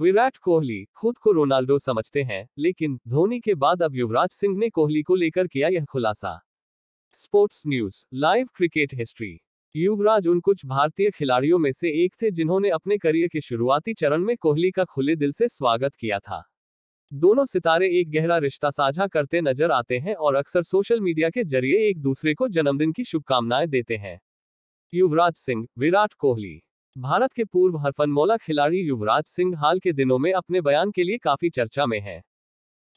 विराट कोहली खुद को रोनाल्डो समझते हैं लेकिन धोनी के बाद अब युवराज सिंह ने कोहली को लेकर किया यह खुलासा sports news live cricket history Yuvraj उन कुछ भारतीय खिलाड़ियों में से एक थे जिन्होंने अपने करियर के शुरुआती चरण में कोहली का खुले दिल से स्वागत किया था दोनों सितारे एक गहरा रिश्ता साझा करते नजर आते हैं और अक्सर सोशल मीडिया के जरिए एक दूसरे को जन्मदिन की शुभकामनाएं देते हैं युवराज सिंह विराट कोहली भारत के पूर्व हरफनमौला खिलाड़ी युवराज सिंह हाल के दिनों में अपने बयान के लिए काफी चर्चा में हैं।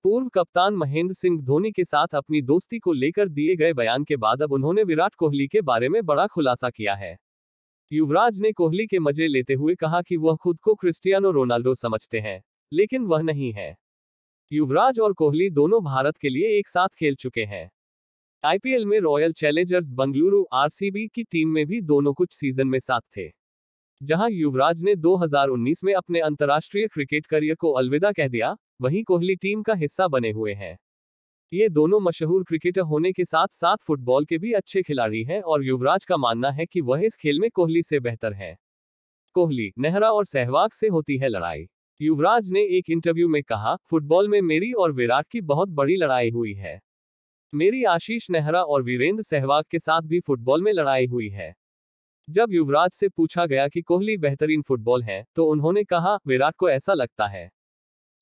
पूर्व कप्तान महेंद्र सिंह धोनी के साथ अपनी दोस्ती को लेकर दिए गए बयान के बाद अब उन्होंने विराट कोहली के बारे में बड़ा खुलासा किया है युवराज ने कोहली के मजे लेते हुए कहा कि वह खुद को क्रिस्टियानो रोनाल्डो समझते हैं लेकिन वह नहीं है युवराज और कोहली दोनों भारत के लिए एक साथ खेल चुके हैं आईपीएल में रॉयल चैलेंजर्स बंगलुरु आरसीबी की टीम में भी दोनों कुछ सीजन में साथ थे जहां युवराज ने 2019 में अपने अंतर्राष्ट्रीय क्रिकेट करियर को अलविदा कह दिया वहीं कोहली टीम का हिस्सा बने हुए हैं ये दोनों मशहूर क्रिकेटर होने के साथ साथ फुटबॉल के भी अच्छे खिलाड़ी हैं और युवराज का मानना है कि वह इस खेल में कोहली से बेहतर है कोहली नेहरा और सहवाग से होती है लड़ाई युवराज ने एक इंटरव्यू में कहा फुटबॉल में मेरी और विराट की बहुत बड़ी लड़ाई हुई है मेरी आशीष नेहरा और वीरेंद्र सहवाग के साथ भी फुटबॉल में लड़ाई हुई है जब युवराज से पूछा गया कि कोहली बेहतरीन फुटबॉल है तो उन्होंने कहा विराट को ऐसा लगता है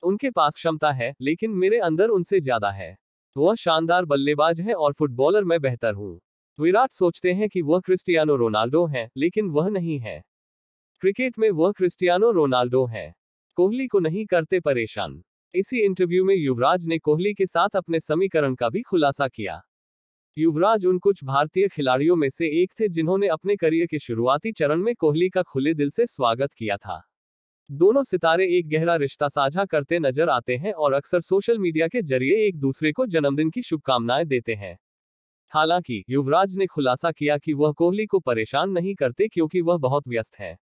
उनके पास क्षमता है लेकिन मेरे अंदर उनसे ज्यादा है वह शानदार बल्लेबाज है और फुटबॉलर में बेहतर हूँ विराट सोचते हैं कि वह क्रिस्टियानो रोनाल्डो है लेकिन वह नहीं है क्रिकेट में वह क्रिस्टियानो रोनाल्डो है कोहली को नहीं करते परेशान इसी इंटरव्यू में युवराज ने कोहली के साथ अपने समीकरण का भी खुलासा किया युवराज उन कुछ भारतीय खिलाड़ियों में से एक थे जिन्होंने अपने करियर के शुरुआती चरण में कोहली का खुले दिल से स्वागत किया था दोनों सितारे एक गहरा रिश्ता साझा करते नजर आते हैं और अक्सर सोशल मीडिया के जरिए एक दूसरे को जन्मदिन की शुभकामनाएं देते हैं हालांकि युवराज ने खुलासा किया कि वह कोहली को परेशान नहीं करते क्योंकि वह बहुत व्यस्त हैं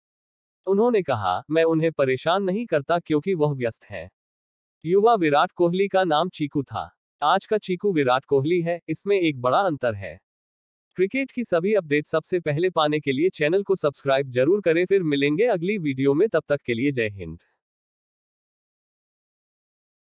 उन्होंने कहा मैं उन्हें परेशान नहीं करता क्योंकि वह व्यस्त हैं युवा विराट कोहली का नाम चीकू था आज का चीकू विराट कोहली है इसमें एक बड़ा अंतर है क्रिकेट की सभी अपडेट सबसे पहले पाने के लिए चैनल को सब्सक्राइब जरूर करें फिर मिलेंगे अगली वीडियो में तब तक के लिए जय हिंद